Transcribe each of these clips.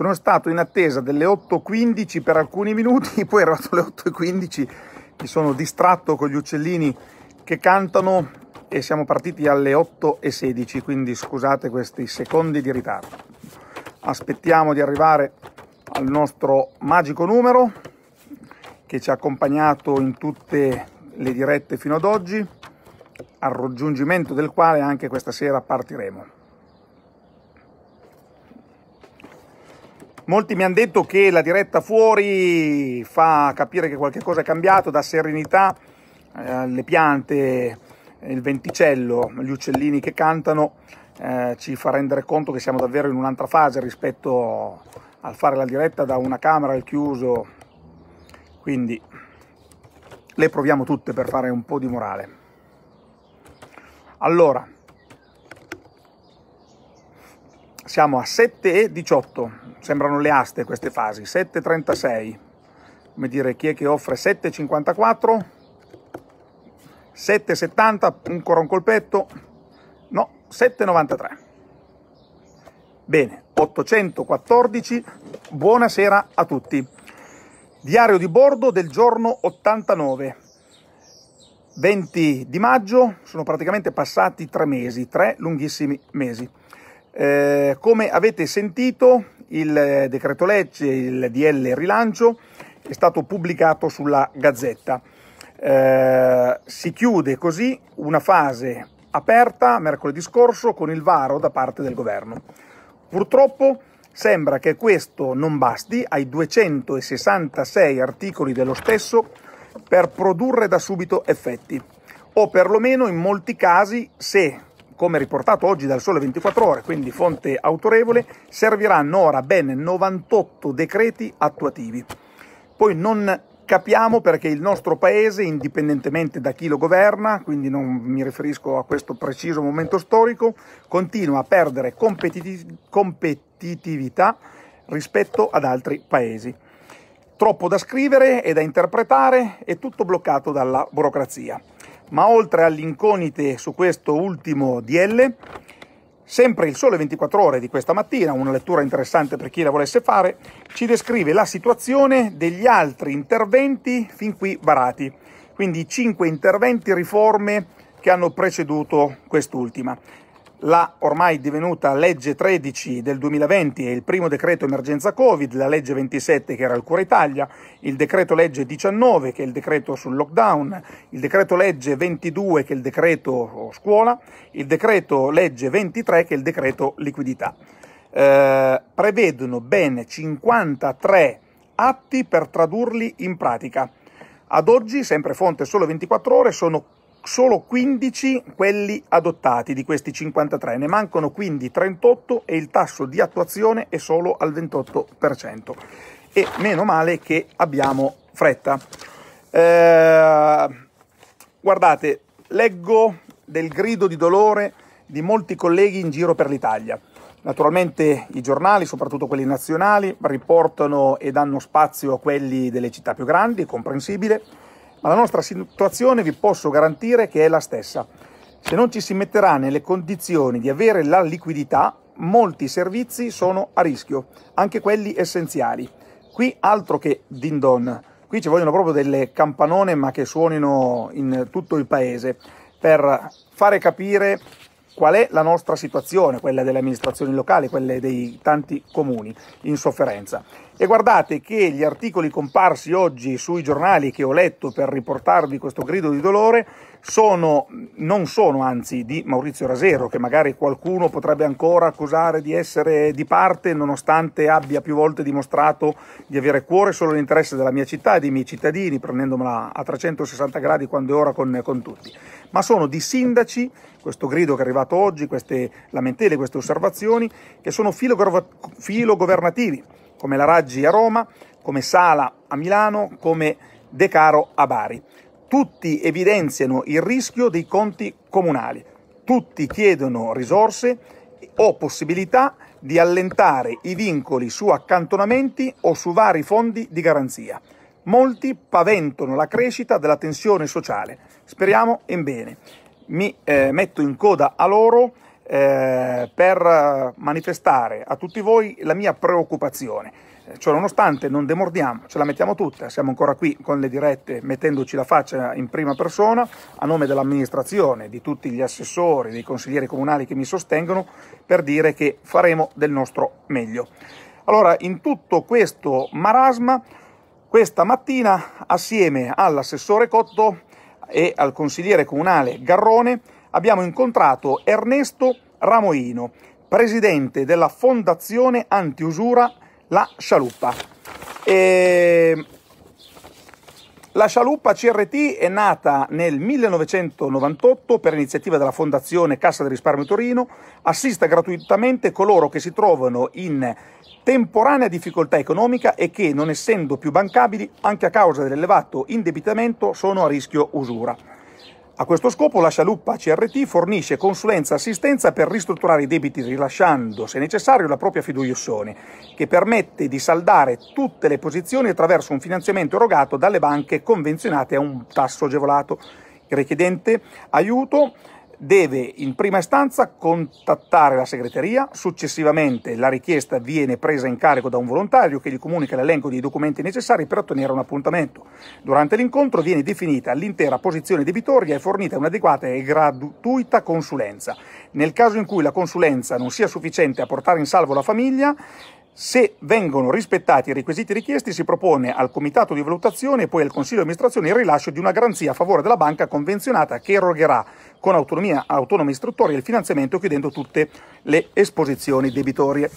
Sono stato in attesa delle 8.15 per alcuni minuti, poi ero alle 8.15, mi sono distratto con gli uccellini che cantano e siamo partiti alle 8.16, quindi scusate questi secondi di ritardo. Aspettiamo di arrivare al nostro magico numero che ci ha accompagnato in tutte le dirette fino ad oggi, al raggiungimento del quale anche questa sera partiremo. Molti mi hanno detto che la diretta fuori fa capire che qualche cosa è cambiato, da serenità, eh, piante, il venticello, gli uccellini che cantano, eh, ci fa rendere conto che siamo davvero in un'altra fase rispetto al fare la diretta da una camera al chiuso. Quindi le proviamo tutte per fare un po' di morale. Allora, siamo a 7 e 18 sembrano le aste queste fasi, 7,36, come dire chi è che offre 7,54, 7,70, ancora un colpetto, no, 7,93. Bene, 814, buonasera a tutti. Diario di bordo del giorno 89. 20 di maggio, sono praticamente passati tre mesi, tre lunghissimi mesi. Eh, come avete sentito il eh, decreto legge, il DL rilancio, è stato pubblicato sulla Gazzetta. Eh, si chiude così una fase aperta mercoledì scorso con il varo da parte del governo. Purtroppo sembra che questo non basti ai 266 articoli dello stesso per produrre da subito effetti o perlomeno in molti casi se come riportato oggi dal Sole 24 Ore, quindi fonte autorevole, serviranno ora ben 98 decreti attuativi. Poi non capiamo perché il nostro paese, indipendentemente da chi lo governa, quindi non mi riferisco a questo preciso momento storico, continua a perdere competitiv- competitività rispetto ad altri paesi. Troppo da scrivere e da interpretare e tutto bloccato dalla burocrazia ma oltre all'inconite su questo ultimo DL, sempre il sole 24 ore di questa mattina, una lettura interessante per chi la volesse fare, ci descrive la situazione degli altri interventi fin qui varati, quindi i cinque interventi riforme che hanno preceduto quest'ultima la ormai divenuta legge 13 del 2020 e il primo decreto emergenza Covid, la legge 27 che era il Cura Italia, il decreto legge 19 che è il decreto sul lockdown, il decreto legge 22 che è il decreto oh, scuola, il decreto legge 23 che è il decreto liquidità. Eh, prevedono ben 53 atti per tradurli in pratica. Ad oggi, sempre fonte solo 24 ore, sono solo 15 quelli adottati di questi 53, ne mancano quindi 38 e il tasso di attuazione è solo al 28%. E meno male che abbiamo fretta. Eh, guardate, leggo del grido di dolore di molti colleghi in giro per l'Italia. Naturalmente i giornali, soprattutto quelli nazionali, riportano e danno spazio a quelli delle città più grandi, è comprensibile ma la nostra situazione vi posso garantire che è la stessa. Se non ci si metterà nelle condizioni di avere la liquidità, molti servizi sono a rischio, anche quelli essenziali. Qui altro che dindon, qui ci vogliono proprio delle campanone ma che suonino in tutto il paese per fare capire qual è la nostra situazione, quella delle amministrazioni locali, quelle dei tanti comuni in sofferenza. E guardate che gli articoli comparsi oggi sui giornali che ho letto per riportarvi questo grido di dolore sono, non sono anzi di Maurizio Rasero, che magari qualcuno potrebbe ancora accusare di essere di parte, nonostante abbia più volte dimostrato di avere cuore solo l'interesse della mia città e dei miei cittadini, prendendomela a 360 gradi quando è ora con, con tutti. Ma sono di sindaci, questo grido che è arrivato oggi, queste lamentele, queste osservazioni, che sono filogovernativi, come la Raggi a Roma, come Sala a Milano, come De Caro a Bari tutti evidenziano il rischio dei conti comunali, tutti chiedono risorse o possibilità di allentare i vincoli su accantonamenti o su vari fondi di garanzia. Molti paventano la crescita della tensione sociale. Speriamo in bene. Mi eh, metto in coda a loro eh, per manifestare a tutti voi la mia preoccupazione. Cioè, nonostante non demordiamo, ce la mettiamo tutta, siamo ancora qui con le dirette mettendoci la faccia in prima persona a nome dell'amministrazione, di tutti gli assessori, dei consiglieri comunali che mi sostengono per dire che faremo del nostro meglio. Allora, in tutto questo marasma, questa mattina assieme all'assessore Cotto e al consigliere comunale Garrone abbiamo incontrato Ernesto Ramoino, presidente della Fondazione Antiusura la scialuppa. E la scialuppa CRT è nata nel 1998 per iniziativa della Fondazione Cassa del Risparmio Torino, assista gratuitamente coloro che si trovano in temporanea difficoltà economica e che, non essendo più bancabili, anche a causa dell'elevato indebitamento, sono a rischio usura. A questo scopo la Scialuppa CRT fornisce consulenza e assistenza per ristrutturare i debiti rilasciando, se necessario, la propria fiduiazione, che permette di saldare tutte le posizioni attraverso un finanziamento erogato dalle banche convenzionate a un tasso agevolato. Il richiedente aiuto deve in prima istanza contattare la segreteria, successivamente la richiesta viene presa in carico da un volontario che gli comunica l'elenco dei documenti necessari per ottenere un appuntamento. Durante l'incontro viene definita l'intera posizione debitoria e fornita un'adeguata e gratuita consulenza. Nel caso in cui la consulenza non sia sufficiente a portare in salvo la famiglia, se vengono rispettati i requisiti richiesti, si propone al comitato di valutazione e poi al consiglio di amministrazione il rilascio di una garanzia a favore della banca convenzionata che erogherà con autonomia autonoma istruttoria il finanziamento chiudendo tutte le esposizioni debitorie.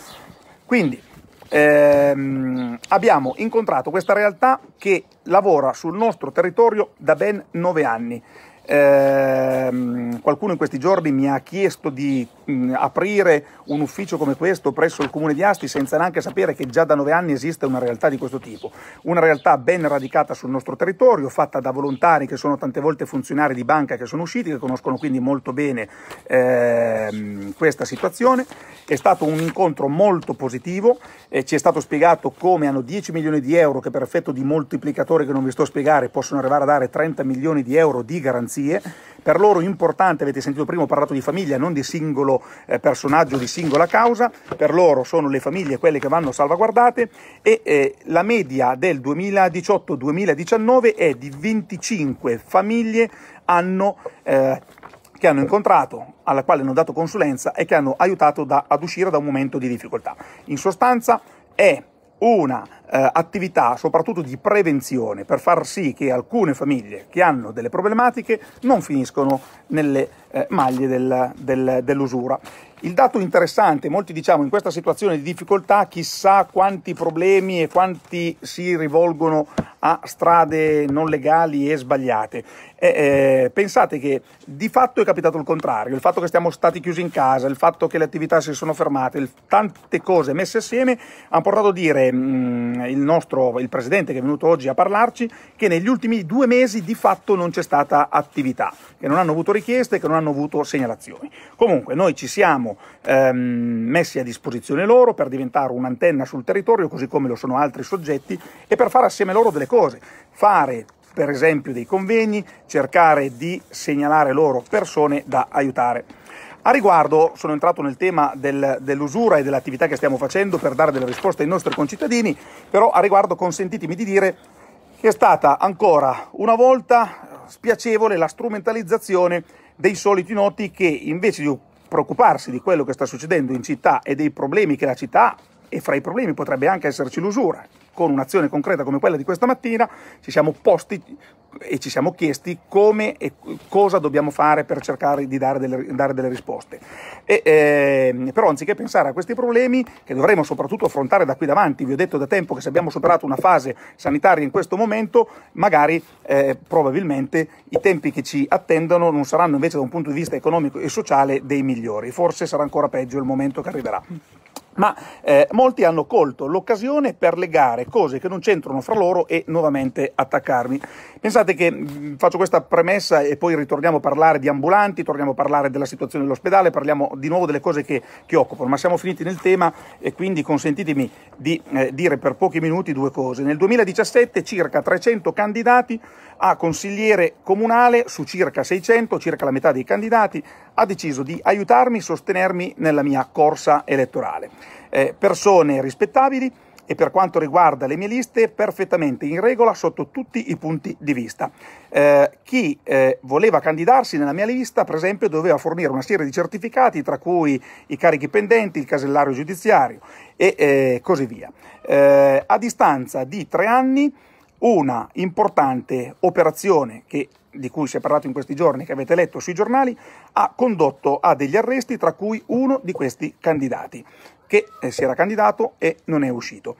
Quindi ehm, abbiamo incontrato questa realtà che lavora sul nostro territorio da ben nove anni eh, qualcuno in questi giorni mi ha chiesto di mh, mm, aprire un ufficio come questo presso il comune di Asti senza neanche sapere che già da nove anni esiste una realtà di questo tipo, una realtà ben radicata sul nostro territorio, fatta da volontari che sono tante volte funzionari di banca che sono usciti, che conoscono quindi molto bene eh, questa situazione. È stato un incontro molto positivo, eh, ci è stato spiegato come hanno 10 milioni di euro che per effetto di moltiplicatore che non vi sto a spiegare possono arrivare a dare 30 milioni di euro di garanzia garanzie, per loro importante, avete sentito prima, ho parlato di famiglia, non di singolo eh, personaggio, di singola causa, per loro sono le famiglie quelle che vanno salvaguardate e eh, la media del 2018-2019 è di 25 famiglie hanno, eh, che hanno incontrato, alla quale hanno dato consulenza e che hanno aiutato da, ad uscire da un momento di difficoltà. In sostanza è una eh, attività soprattutto di prevenzione per far sì che alcune famiglie che hanno delle problematiche non finiscono nelle eh, maglie del, del, dell'usura. Il dato interessante, molti diciamo in questa situazione di difficoltà chissà quanti problemi e quanti si rivolgono a strade non legali e sbagliate. E, eh, eh, pensate che di fatto è capitato il contrario, il fatto che siamo stati chiusi in casa, il fatto che le attività si sono fermate, il, tante cose messe assieme hanno portato a dire mh, mm, il nostro il presidente che è venuto oggi a parlarci che negli ultimi due mesi di fatto non c'è stata attività, che non hanno avuto richieste, che non hanno hanno avuto segnalazioni. Comunque noi ci siamo ehm, messi a disposizione loro per diventare un'antenna sul territorio, così come lo sono altri soggetti, e per fare assieme loro delle cose, fare per esempio dei convegni, cercare di segnalare loro persone da aiutare. A riguardo sono entrato nel tema del, dell'usura e dell'attività che stiamo facendo per dare delle risposte ai nostri concittadini, però a riguardo consentitemi di dire che è stata ancora una volta spiacevole la strumentalizzazione dei soliti noti che invece di preoccuparsi di quello che sta succedendo in città e dei problemi che la città ha, e fra i problemi potrebbe anche esserci l'usura, con un'azione concreta come quella di questa mattina ci siamo posti e ci siamo chiesti come e cosa dobbiamo fare per cercare di dare delle, dare delle risposte. E, eh, però anziché pensare a questi problemi, che dovremo soprattutto affrontare da qui davanti, vi ho detto da tempo che se abbiamo superato una fase sanitaria in questo momento, magari eh, probabilmente i tempi che ci attendono non saranno invece da un punto di vista economico e sociale dei migliori, forse sarà ancora peggio il momento che arriverà ma eh, molti hanno colto l'occasione per legare cose che non c'entrano fra loro e nuovamente attaccarmi. Pensate che mh, mm, faccio questa premessa e poi ritorniamo a parlare di ambulanti, torniamo a parlare della situazione dell'ospedale, parliamo di nuovo delle cose che, che occupano, ma siamo finiti nel tema e quindi consentitemi di eh, dire per pochi minuti due cose. Nel 2017 circa 300 candidati a consigliere comunale su circa 600, circa la metà dei candidati, ha deciso di aiutarmi, sostenermi nella mia corsa elettorale. Eh, persone rispettabili e per quanto riguarda le mie liste perfettamente in regola sotto tutti i punti di vista. Eh, chi eh, voleva candidarsi nella mia lista, per esempio, doveva fornire una serie di certificati, tra cui i carichi pendenti, il casellario giudiziario e eh, così via. Eh, a distanza di tre anni una importante operazione che, di cui si è parlato in questi giorni, che avete letto sui giornali, ha condotto a degli arresti, tra cui uno di questi candidati, che eh, si era candidato e non è uscito.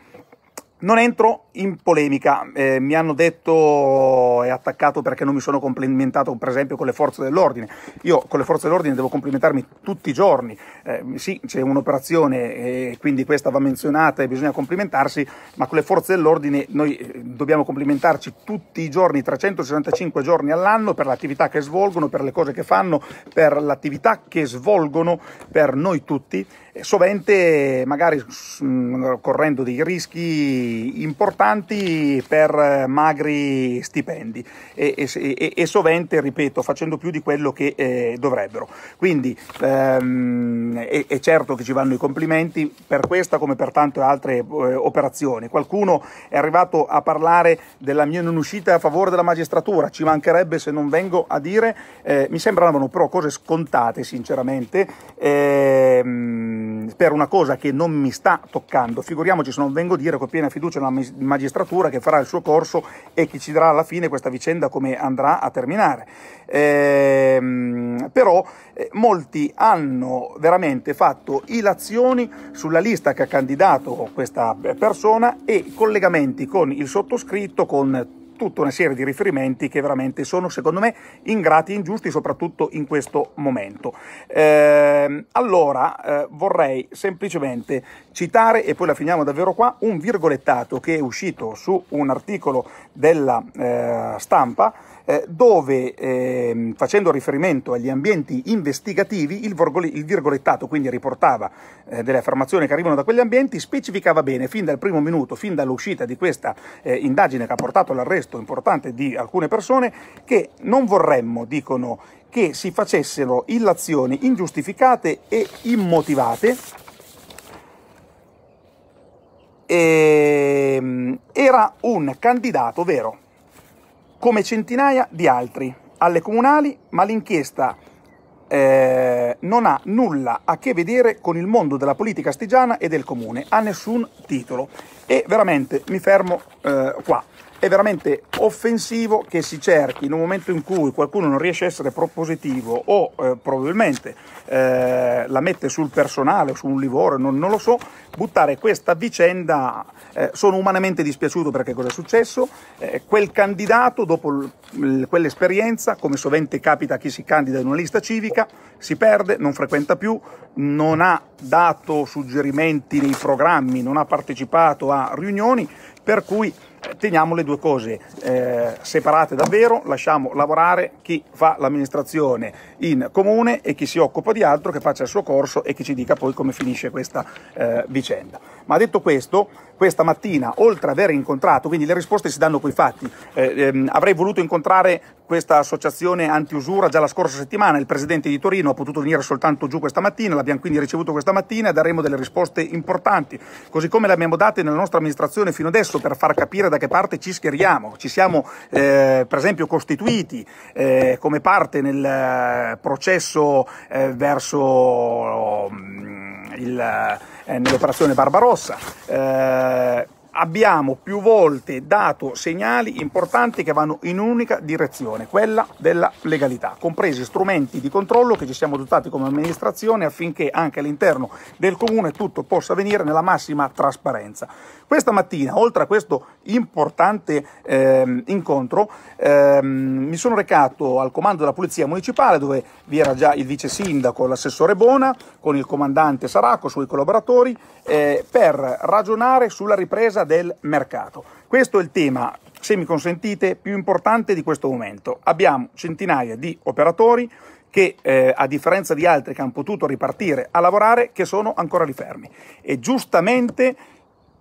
Non entro in polemica, eh, mi hanno detto e eh, attaccato perché non mi sono complimentato per esempio con le forze dell'ordine. Io con le forze dell'ordine devo complimentarmi tutti i giorni. Eh, sì, c'è un'operazione e eh, quindi questa va menzionata e bisogna complimentarsi, ma con le forze dell'ordine noi eh, dobbiamo complimentarci tutti i giorni, 365 giorni all'anno per l'attività che svolgono, per le cose che fanno, per l'attività che svolgono per noi tutti, sovente magari mh, mm, correndo dei rischi importanti importanti per eh, magri stipendi e, e, e sovente, ripeto, facendo più di quello che eh, dovrebbero. Quindi ehm, è, è, certo che ci vanno i complimenti per questa come per tante altre eh, operazioni. Qualcuno è arrivato a parlare della mia non uscita a favore della magistratura, ci mancherebbe se non vengo a dire, eh, mi sembravano però cose scontate sinceramente ehm, per una cosa che non mi sta toccando, figuriamoci se non vengo a dire con piena fiducia nella magistratura magistratura che farà il suo corso e che ci dirà alla fine questa vicenda come andrà a terminare. Ehm, però eh, molti hanno veramente fatto ilazioni sulla lista che ha candidato questa persona e collegamenti con il sottoscritto, con tutta una serie di riferimenti che veramente sono secondo me ingrati e ingiusti soprattutto in questo momento. Eh, allora eh, vorrei semplicemente citare e poi la finiamo davvero qua un virgolettato che è uscito su un articolo della eh, stampa eh, dove eh, facendo riferimento agli ambienti investigativi il, virgoli, il virgolettato quindi riportava eh, delle affermazioni che arrivano da quegli ambienti, specificava bene fin dal primo minuto, fin dall'uscita di questa eh, indagine che ha portato all'arresto importante di alcune persone, che non vorremmo, dicono, che si facessero illazioni ingiustificate e immotivate ehm, era un candidato vero come centinaia di altri, alle comunali, ma l'inchiesta eh, non ha nulla a che vedere con il mondo della politica astigiana e del comune, ha nessun titolo. E veramente mi fermo eh, qua è veramente offensivo che si cerchi in un momento in cui qualcuno non riesce a essere propositivo o eh, probabilmente eh, la mette sul personale o su un livore, non, non lo so, buttare questa vicenda. Eh, sono umanamente dispiaciuto perché cosa è successo. Eh, quel candidato, dopo l- l- quell'esperienza, come sovente capita a chi si candida in una lista civica, si perde, non frequenta più, non ha dato suggerimenti nei programmi, non ha partecipato a riunioni, per cui teniamo le due cose eh, separate davvero, lasciamo lavorare chi fa l'amministrazione in comune e chi si occupa di altro che faccia il suo corso e che ci dica poi come finisce questa eh, vicenda. Ma detto questo, questa mattina, oltre ad aver incontrato, quindi le risposte si danno coi fatti, eh, ehm, avrei voluto incontrare questa associazione antiusura già la scorsa settimana, il presidente di Torino ha potuto venire soltanto giù questa mattina, l'abbiamo quindi ricevuto questa mattina e daremo delle risposte importanti, così come le abbiamo date nella nostra amministrazione fino adesso per far capire da che parte ci schieriamo, ci siamo eh, per esempio costituiti eh, come parte nel eh, processo eh, verso mm, il eh, nell'operazione Barbarossa. Eh, abbiamo più volte dato segnali importanti che vanno in un'unica direzione, quella della legalità, compresi strumenti di controllo che ci siamo dotati come amministrazione affinché anche all'interno del comune tutto possa avvenire nella massima trasparenza. Questa mattina, oltre a questo importante eh, incontro, eh, mi sono recato al comando della Polizia Municipale dove vi era già il vice sindaco, l'assessore Bona, con il comandante Saracco, i suoi collaboratori, eh, per ragionare sulla ripresa tutela del mercato. Questo è il tema, se mi consentite, più importante di questo momento. Abbiamo centinaia di operatori che eh, a differenza di altri che hanno potuto ripartire a lavorare, che sono ancora lì fermi e giustamente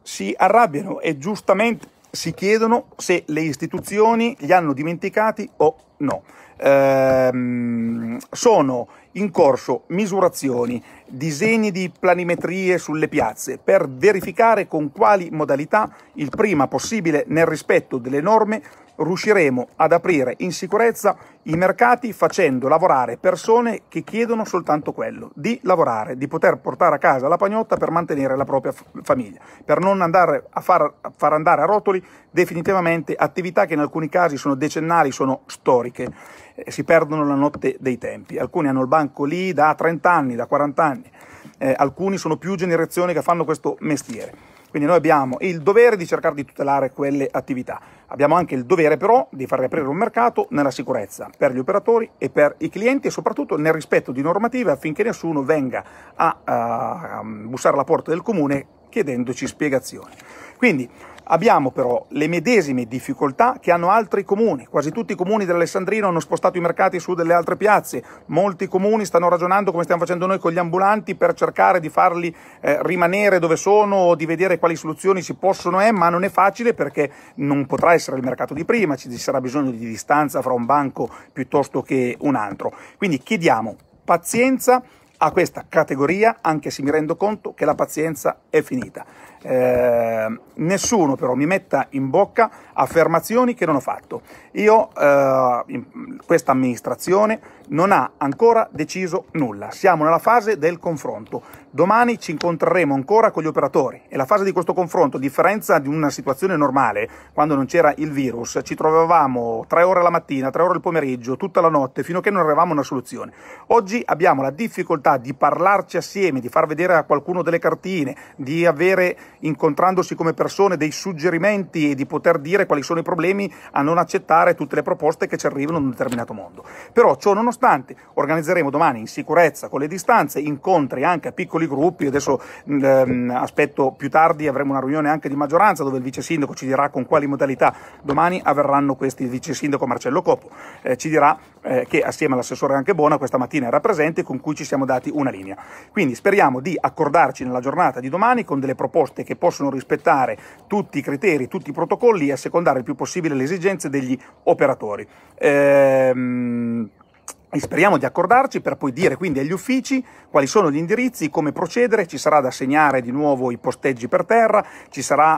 si arrabbiano e giustamente si chiedono se le istituzioni li hanno dimenticati o no ehm, sono in corso misurazioni, disegni di planimetrie sulle piazze per verificare con quali modalità il prima possibile nel rispetto delle norme riusciremo ad aprire in sicurezza i mercati facendo lavorare persone che chiedono soltanto quello, di lavorare, di poter portare a casa la pagnotta per mantenere la propria famiglia, per non andare a far, a far andare a rotoli definitivamente attività che in alcuni casi sono decennali, sono storiche, eh, si perdono la notte dei tempi. Alcuni hanno il banco lì da 30 anni, da 40 anni, eh, alcuni sono più generazioni che fanno questo mestiere. Quindi noi abbiamo il dovere di cercare di tutelare quelle attività. Abbiamo anche il dovere però di far riaprire un mercato nella sicurezza per gli operatori e per i clienti e soprattutto nel rispetto di normative affinché nessuno venga a, eh, a, mm, bussare alla porta del comune chiedendoci spiegazioni. Quindi Abbiamo però le medesime difficoltà che hanno altri comuni. Quasi tutti i comuni dell'Alessandrino hanno spostato i mercati su delle altre piazze. Molti comuni stanno ragionando come stiamo facendo noi con gli ambulanti per cercare di farli eh, rimanere dove sono o di vedere quali soluzioni si possono è, ma non è facile perché non potrà essere il mercato di prima, ci sarà bisogno di distanza fra un banco piuttosto che un altro. Quindi chiediamo pazienza a questa categoria, anche se mi rendo conto che la pazienza è finita. Eh, nessuno però mi metta in bocca affermazioni che non ho fatto. Io, eh, questa amministrazione non ha ancora deciso nulla, siamo nella fase del confronto. Domani ci incontreremo ancora con gli operatori e la fase di questo confronto, a differenza di una situazione normale, quando non c'era il virus, ci trovavamo tre ore la mattina, tre ore il pomeriggio, tutta la notte, fino a che non arrivavamo a una soluzione. Oggi abbiamo la difficoltà di parlarci assieme, di far vedere a qualcuno delle cartine, di avere, incontrandosi come persone, dei suggerimenti e di poter dire quali sono i problemi, a non accettare tutte le proposte che ci arrivano in un determinato mondo. Però, ciò nonostante, organizzeremo domani in sicurezza, con le distanze, incontri anche a piccoli singoli gruppi, adesso ehm, aspetto più tardi, avremo una riunione anche di maggioranza dove il vice sindaco ci dirà con quali modalità domani avverranno questi, il vice sindaco Marcello Coppo eh, ci dirà eh, che assieme all'assessore anche Buona questa mattina era presente con cui ci siamo dati una linea. Quindi speriamo di accordarci nella giornata di domani con delle proposte che possono rispettare tutti i criteri, tutti i protocolli e assecondare il più possibile le esigenze degli operatori. Ehm... E speriamo di accordarci per poi dire quindi agli uffici quali sono gli indirizzi, come procedere, ci sarà da assegnare di nuovo i posteggi per terra, ci sarà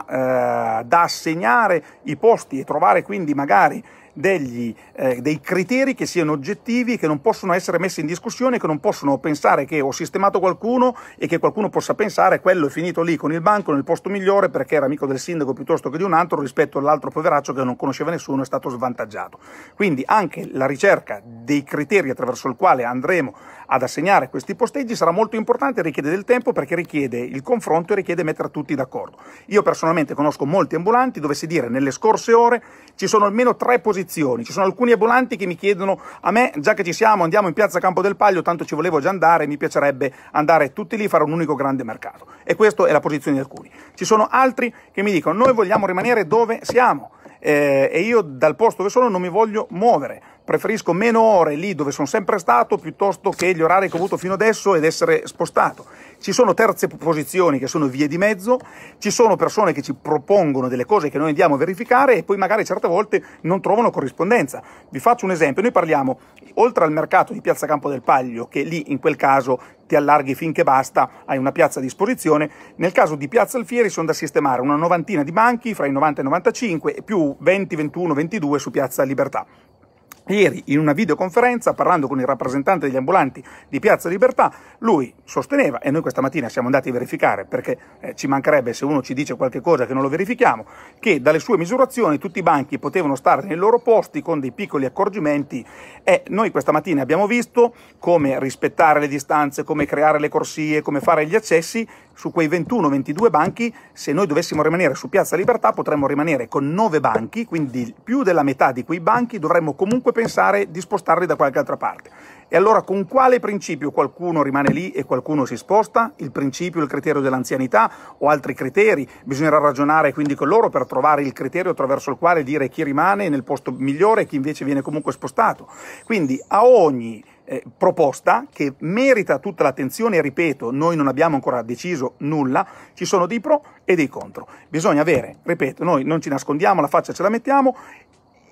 eh, da assegnare i posti e trovare quindi magari degli, eh, dei criteri che siano oggettivi, che non possono essere messi in discussione, che non possono pensare che ho sistemato qualcuno e che qualcuno possa pensare quello è finito lì con il banco nel posto migliore perché era amico del sindaco piuttosto che di un altro rispetto all'altro poveraccio che non conosceva nessuno è stato svantaggiato. Quindi anche la ricerca dei criteri attraverso il quale andremo ad assegnare questi posteggi sarà molto importante, richiede del tempo perché richiede il confronto e richiede mettere tutti d'accordo. Io personalmente conosco molti ambulanti, dove si dire nelle scorse ore ci sono almeno tre posizioni, ci sono alcuni ambulanti che mi chiedono a me, già che ci siamo, andiamo in piazza Campo del Paglio, tanto ci volevo già andare, mi piacerebbe andare tutti lì, fare un unico grande mercato. E questa è la posizione di alcuni. Ci sono altri che mi dicono noi vogliamo rimanere dove siamo eh, e io dal posto dove sono non mi voglio muovere preferisco meno ore lì dove sono sempre stato piuttosto che gli orari che ho avuto fino adesso ed essere spostato. Ci sono terze posizioni che sono vie di mezzo, ci sono persone che ci propongono delle cose che noi andiamo a verificare e poi magari certe volte non trovano corrispondenza. Vi faccio un esempio, noi parliamo oltre al mercato di Piazza Campo del Paglio, che lì in quel caso ti allarghi finché basta, hai una piazza a disposizione. Nel caso di Piazza Alfieri sono da sistemare una novantina di banchi fra i 90 e i 95 e più 20, 21, 22 su Piazza Libertà. Ieri, in una videoconferenza, parlando con il rappresentante degli ambulanti di Piazza Libertà, lui sosteneva, e noi questa mattina siamo andati a verificare, perché eh, ci mancherebbe se uno ci dice qualche cosa che non lo verifichiamo, che dalle sue misurazioni tutti i banchi potevano stare nei loro posti con dei piccoli accorgimenti e noi questa mattina abbiamo visto come rispettare le distanze, come creare le corsie, come fare gli accessi, su quei 21-22 banchi, se noi dovessimo rimanere su Piazza Libertà, potremmo rimanere con 9 banchi, quindi più della metà di quei banchi dovremmo comunque pensare di spostarli da qualche altra parte. E allora con quale principio qualcuno rimane lì e qualcuno si sposta? Il principio, il criterio dell'anzianità o altri criteri? Bisognerà ragionare quindi con loro per trovare il criterio attraverso il quale dire chi rimane nel posto migliore e chi invece viene comunque spostato. Quindi a ogni eh, proposta che merita tutta l'attenzione ripeto, noi non abbiamo ancora deciso nulla, ci sono dei pro e dei contro. Bisogna avere, ripeto, noi non ci nascondiamo, la faccia ce la mettiamo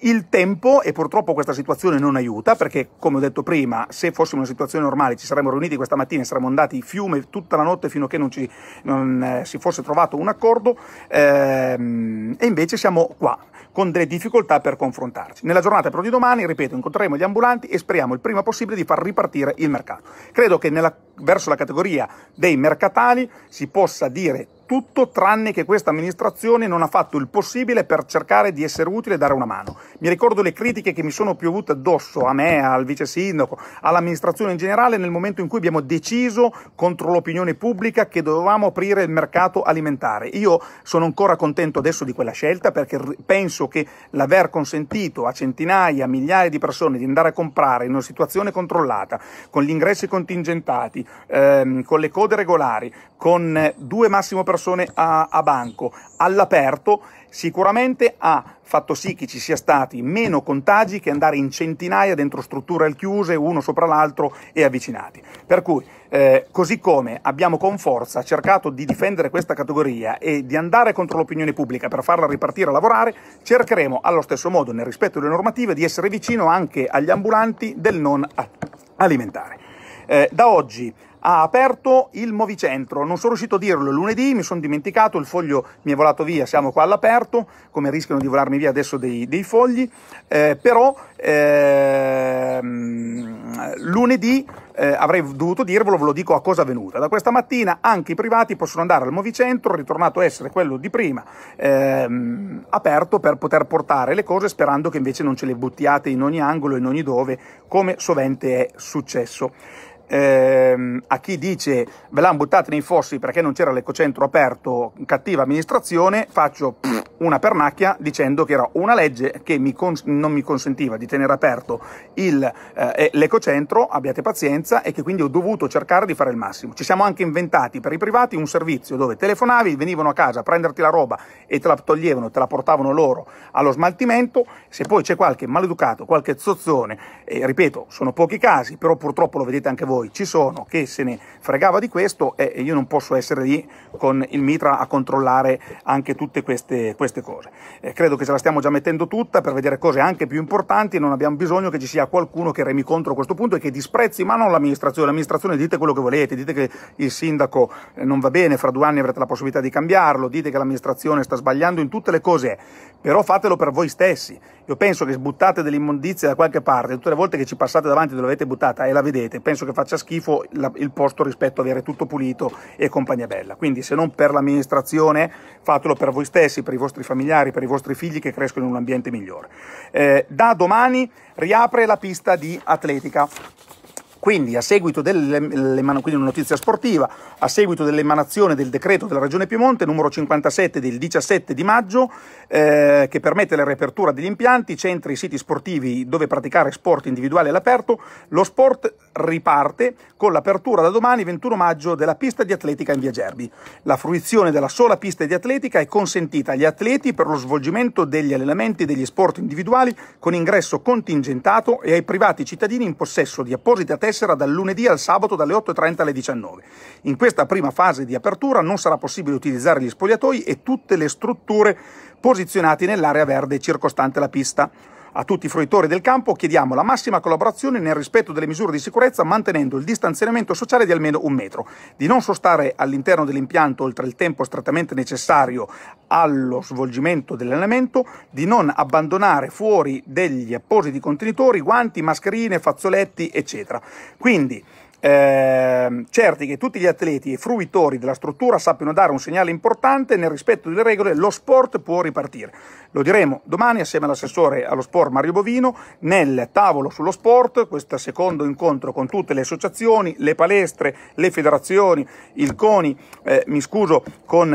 il tempo, e purtroppo questa situazione non aiuta, perché come ho detto prima, se fossimo in una situazione normale ci saremmo riuniti questa mattina e saremmo andati in fiume tutta la notte fino a che non, ci, non eh, si fosse trovato un accordo, ehm, e invece siamo qua con delle difficoltà per confrontarci. Nella giornata però di domani, ripeto, incontreremo gli ambulanti e speriamo il prima possibile di far ripartire il mercato. Credo che nella, verso la categoria dei mercatali si possa dire tutto tranne che questa amministrazione non ha fatto il possibile per cercare di essere utile e dare una mano. Mi ricordo le critiche che mi sono piovute addosso a me, al vice sindaco, all'amministrazione in generale nel momento in cui abbiamo deciso contro l'opinione pubblica che dovevamo aprire il mercato alimentare. Io sono ancora contento adesso di quella scelta perché penso che l'aver consentito a centinaia, migliaia di persone di andare a comprare in una situazione controllata, con gli ingressi contingentati, ehm, con le code regolari, con eh, due massimo persone persone a, a banco, all'aperto, sicuramente ha fatto sì che ci siano stati meno contagi che andare in centinaia dentro strutture al chiuse, uno sopra l'altro e avvicinati. Per cui, eh, così come abbiamo con forza cercato di difendere questa categoria e di andare contro l'opinione pubblica per farla ripartire a lavorare, cercheremo allo stesso modo, nel rispetto delle normative, di essere vicino anche agli ambulanti del non alimentare. Eh, da oggi ha aperto il Movicentro. Non sono riuscito a dirlo lunedì, mi sono dimenticato, il foglio mi è volato via, siamo qua all'aperto, come rischiano di volarmi via adesso dei, dei fogli, eh, però eh, lunedì eh, avrei dovuto dirvelo, ve lo dico a cosa è venuta. Da questa mattina anche i privati possono andare al Movicentro, ritornato a essere quello di prima, ehm, aperto per poter portare le cose sperando che invece non ce le buttiate in ogni angolo, in ogni dove, come sovente è successo ehm, a chi dice ve l'hanno buttate nei fossi perché non c'era l'ecocentro aperto, cattiva amministrazione, faccio... Pff, una pernacchia dicendo che era una legge che mi non mi consentiva di tenere aperto eh, l'ecocentro, abbiate pazienza, e che quindi ho dovuto cercare di fare il massimo. Ci siamo anche inventati per i privati un servizio dove telefonavi, venivano a casa a prenderti la roba e te la toglievano, te la portavano loro allo smaltimento, se poi c'è qualche maleducato, qualche zozzone, eh, ripeto, sono pochi casi, però purtroppo lo vedete anche voi, ci sono che se ne fregava di questo e io non posso essere lì con il mitra a controllare anche tutte queste, queste queste cose. Eh, credo che ce la stiamo già mettendo tutta per vedere cose anche più importanti, e non abbiamo bisogno che ci sia qualcuno che remi contro questo punto e che disprezzi, ma non l'amministrazione. L'amministrazione dite quello che volete, dite che il sindaco eh, non va bene, fra due anni avrete la possibilità di cambiarlo, dite che l'amministrazione sta sbagliando in tutte le cose, però fatelo per voi stessi io penso che sbuttate dell'immondizia da qualche parte, tutte le volte che ci passate davanti dove l'avete buttata e la vedete, penso che faccia schifo il posto rispetto a avere tutto pulito e compagnia bella. Quindi se non per l'amministrazione, fatelo per voi stessi, per i vostri familiari, per i vostri figli che crescono in un ambiente migliore. Eh, da domani riapre la pista di atletica. Quindi, a seguito quindi una notizia sportiva, a seguito dell'emanazione del decreto della Regione Piemonte numero 57 del 17 di maggio, eh, che permette la riapertura degli impianti, centri e siti sportivi dove praticare sport individuale all'aperto, lo sport riparte con l'apertura da domani 21 maggio della pista di atletica in Via Gerbi. La fruizione della sola pista di atletica è consentita agli atleti per lo svolgimento degli allenamenti degli sport individuali con ingresso contingentato e ai privati cittadini in possesso di apposita testa sarà dal lunedì al sabato dalle 8.30 alle 19. In questa prima fase di apertura non sarà possibile utilizzare gli spogliatoi e tutte le strutture posizionate nell'area verde circostante la pista. A tutti i fruitori del campo chiediamo la massima collaborazione nel rispetto delle misure di sicurezza mantenendo il distanziamento sociale di almeno un metro, di non sostare all'interno dell'impianto oltre il tempo strettamente necessario allo svolgimento dell'allenamento, di non abbandonare fuori degli appositi contenitori guanti, mascherine, fazzoletti, eccetera. Quindi eh, certi che tutti gli atleti e fruitori della struttura sappiano dare un segnale importante nel rispetto delle regole, lo sport può ripartire. Lo diremo domani assieme all'assessore allo sport Mario Bovino nel tavolo sullo sport, questo secondo incontro con tutte le associazioni, le palestre, le federazioni, il CONI, eh, mi scuso con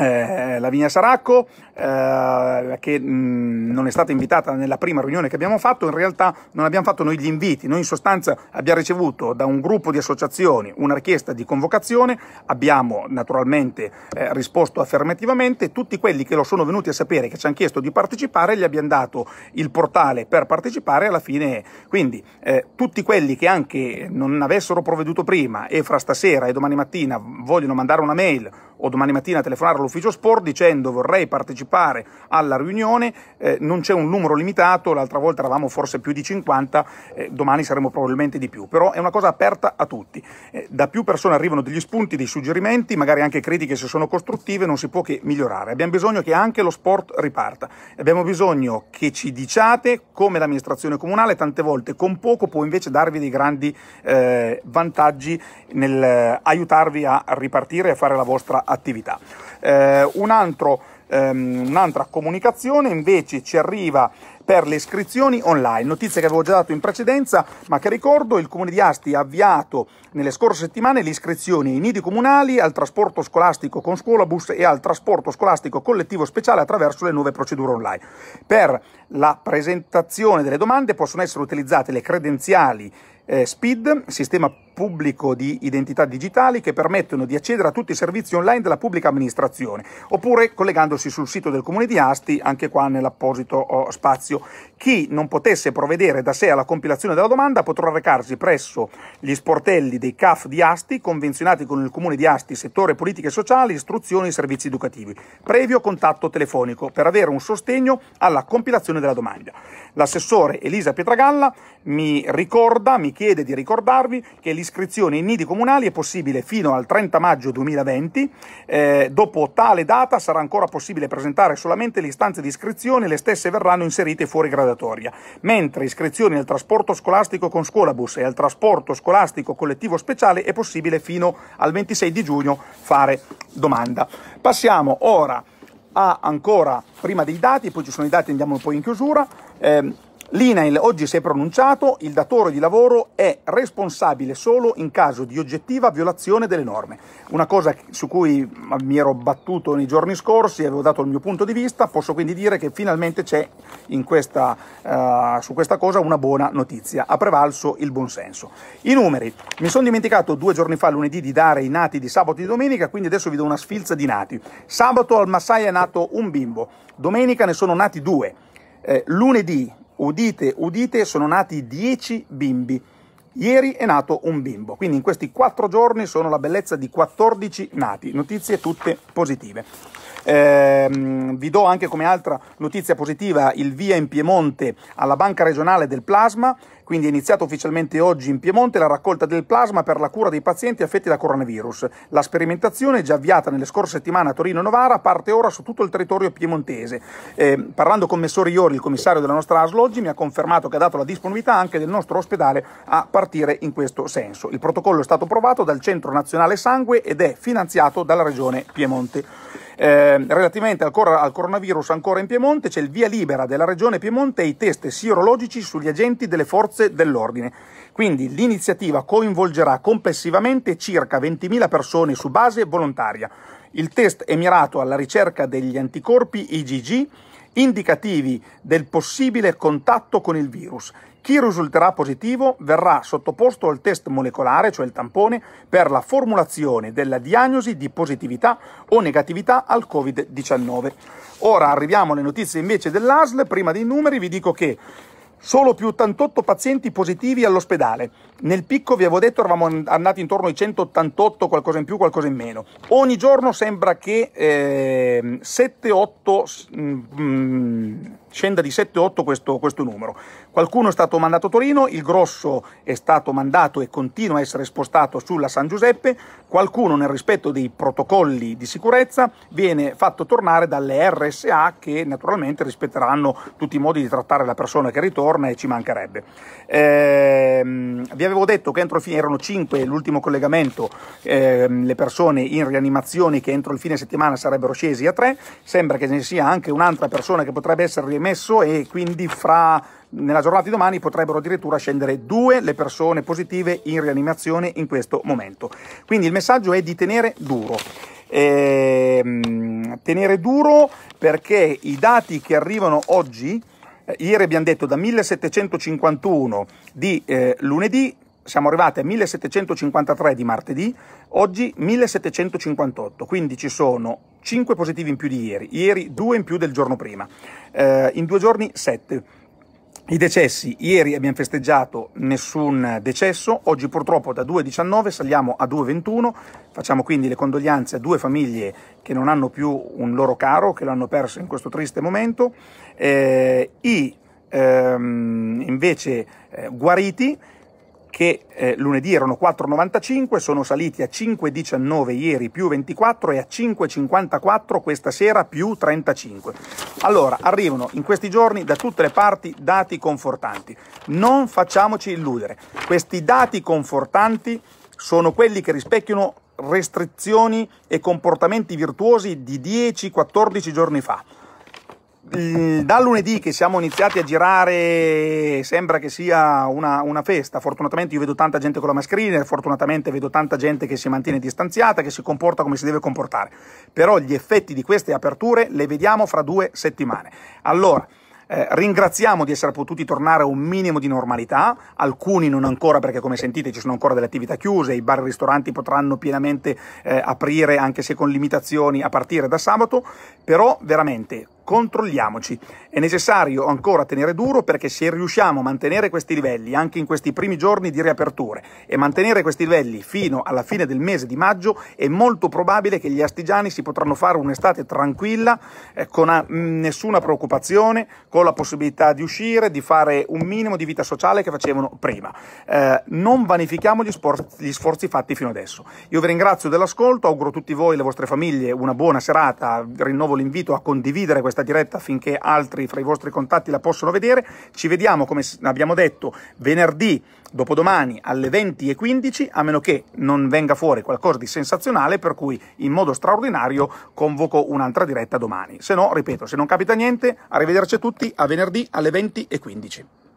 eh, Lavinia Saracco, eh, che mh, mm, non è stata invitata nella prima riunione che abbiamo fatto, in realtà non abbiamo fatto noi gli inviti, noi in sostanza abbiamo ricevuto da un gruppo di associazioni una richiesta di convocazione, abbiamo naturalmente eh, risposto affermativamente, tutti quelli che lo sono venuti a sapere, che ci hanno chiesto di partecipare, gli abbiamo dato il portale per partecipare alla fine, quindi eh, tutti quelli che anche non avessero provveduto prima e fra stasera e domani mattina vogliono mandare una mail o domani mattina telefonare all'ufficio sport dicendo vorrei partecipare alla riunione, eh, non c'è un numero limitato, l'altra volta eravamo forse più di 50, eh, domani saremo probabilmente di più, però è una cosa aperta a tutti. Eh, da più persone arrivano degli spunti, dei suggerimenti, magari anche critiche se sono costruttive, non si può che migliorare. Abbiamo bisogno che anche lo sport riparta, abbiamo bisogno che ci diciate come l'amministrazione comunale tante volte con poco può invece darvi dei grandi eh, vantaggi nel eh, aiutarvi a ripartire e a fare la vostra attività attività. Eh, un altro, ehm, un'altra comunicazione invece ci arriva per le iscrizioni online, notizie che avevo già dato in precedenza, ma che ricordo il Comune di Asti ha avviato nelle scorse settimane le iscrizioni ai nidi comunali, al trasporto scolastico con scuolabus e al trasporto scolastico collettivo speciale attraverso le nuove procedure online. Per la presentazione delle domande possono essere utilizzate le credenziali eh, SPID, sistema pubblico di identità digitali che permettono di accedere a tutti i servizi online della pubblica amministrazione, oppure collegandosi sul sito del comune di Asti, anche qua nell'apposito oh, spazio. Chi non potesse provvedere da sé alla compilazione della domanda potrà recarsi presso gli sportelli dei CAF di Asti, convenzionati con il comune di Asti, settore politiche sociali, istruzione e servizi educativi, previo contatto telefonico per avere un sostegno alla compilazione della domanda. L'assessore Elisa Pietragalla mi ricorda, mi chiede di ricordarvi che l'iscrizione in nidi comunali è possibile fino al 30 maggio 2020. Eh, dopo tale data sarà ancora possibile presentare solamente le istanze di iscrizione e le stesse verranno inserite fuori gradatoria, mentre iscrizioni al trasporto scolastico con scolabus e al trasporto scolastico collettivo speciale è possibile fino al 26 di giugno fare domanda. Passiamo ora ha ancora prima dei dati, poi ci sono i dati, andiamo poi in chiusura, ehm, L'INAIL oggi si è pronunciato, il datore di lavoro è responsabile solo in caso di oggettiva violazione delle norme. Una cosa su cui mi ero battuto nei giorni scorsi, avevo dato il mio punto di vista, posso quindi dire che finalmente c'è questa, uh, su questa cosa una buona notizia, ha prevalso il buonsenso. I numeri, mi sono dimenticato due giorni fa lunedì di dare i nati di sabato e di domenica, quindi adesso vi do una sfilza di nati. Sabato al Massai è nato un bimbo, domenica ne sono nati due, eh, lunedì udite, udite, sono nati 10 bimbi. Ieri è nato un bimbo, quindi in questi 4 giorni sono la bellezza di 14 nati, notizie tutte positive. Eh, vi do anche come altra notizia positiva il via in Piemonte alla Banca Regionale del Plasma quindi è iniziata ufficialmente oggi in Piemonte la raccolta del plasma per la cura dei pazienti affetti da coronavirus. La sperimentazione, già avviata nelle scorse settimane a Torino e Novara, parte ora su tutto il territorio piemontese. Eh, parlando con Messori Iori, il commissario della nostra ASL mi ha confermato che ha dato la disponibilità anche del nostro ospedale a partire in questo senso. Il protocollo è stato approvato dal Centro Nazionale Sangue ed è finanziato dalla Regione Piemonte. Eh, relativamente al, cor- al, coronavirus ancora in Piemonte c'è il via libera della regione Piemonte e i test sierologici sugli agenti delle forze dell'ordine. Quindi l'iniziativa coinvolgerà complessivamente circa 20.000 persone su base volontaria. Il test è mirato alla ricerca degli anticorpi IgG indicativi del possibile contatto con il virus. Chi risulterà positivo verrà sottoposto al test molecolare, cioè il tampone, per la formulazione della diagnosi di positività o negatività al Covid-19. Ora arriviamo alle notizie invece dell'ASL, prima dei numeri vi dico che solo più 88 pazienti positivi all'ospedale. Nel picco, vi avevo detto, eravamo andati intorno ai 188, qualcosa in più, qualcosa in meno. Ogni giorno sembra che eh, 7-8 scenda di 7-8 questo, questo, numero. Qualcuno è stato mandato a Torino, il grosso è stato mandato e continua a essere spostato sulla San Giuseppe, qualcuno nel rispetto dei protocolli di sicurezza viene fatto tornare dalle RSA che naturalmente rispetteranno tutti i modi di trattare la persona che ritorna e ci mancherebbe. Ehm, vi avevo detto che entro il fine erano 5 l'ultimo collegamento ehm, le persone in rianimazione che entro il fine settimana sarebbero scesi a 3, sembra che ne sia anche un'altra persona che potrebbe essere rianimata messo e quindi fra nella giornata di domani potrebbero addirittura scendere due le persone positive in rianimazione in questo momento. Quindi il messaggio è di tenere duro. Ehm, tenere duro perché i dati che arrivano oggi, eh, ieri abbiamo detto da 1751 di eh, lunedì, siamo arrivati a 1753 di martedì, oggi 1758, quindi ci sono 5 positivi in più di ieri, ieri 2 in più del giorno prima, eh, in due giorni 7. I decessi, ieri abbiamo festeggiato nessun decesso, oggi purtroppo da 2,19 saliamo a 2,21, facciamo quindi le condoglianze a due famiglie che non hanno più un loro caro, che l'hanno perso in questo triste momento, eh, i ehm, invece eh, guariti che eh, lunedì erano 4,95, sono saliti a 5,19 ieri più 24 e a 5,54 questa sera più 35. Allora, arrivano in questi giorni da tutte le parti dati confortanti. Non facciamoci illudere, questi dati confortanti sono quelli che rispecchiano restrizioni e comportamenti virtuosi di 10-14 giorni fa. Eh, da lunedì che siamo iniziati a girare sembra che sia una, una, festa. Fortunatamente io vedo tanta gente con la mascherina, fortunatamente vedo tanta gente che si mantiene distanziata, che si comporta come si deve comportare. Però gli effetti di queste aperture le vediamo fra due settimane. Allora, eh, ringraziamo di essere potuti tornare a un minimo di normalità, alcuni non ancora perché come sentite ci sono ancora delle attività chiuse, i bar e i ristoranti potranno pienamente eh, aprire anche se con limitazioni a partire da sabato, però veramente controlliamoci. È necessario ancora tenere duro perché se riusciamo a mantenere questi livelli anche in questi primi giorni di riaperture e mantenere questi livelli fino alla fine del mese di maggio è molto probabile che gli astigiani si potranno fare un'estate tranquilla, eh, con a, ah, mh, mm, nessuna preoccupazione, con la possibilità di uscire, di fare un minimo di vita sociale che facevano prima. Eh, non vanifichiamo gli, sforzi, gli sforzi fatti fino adesso. Io vi ringrazio dell'ascolto, auguro a tutti voi e alle vostre famiglie una buona serata, rinnovo l'invito a condividere questa questa diretta affinché altri fra i vostri contatti la possano vedere. Ci vediamo, come abbiamo detto, venerdì dopodomani alle 20.15, a meno che non venga fuori qualcosa di sensazionale, per cui in modo straordinario convoco un'altra diretta domani. Se no, ripeto, se non capita niente, arrivederci a tutti a venerdì alle 20.15.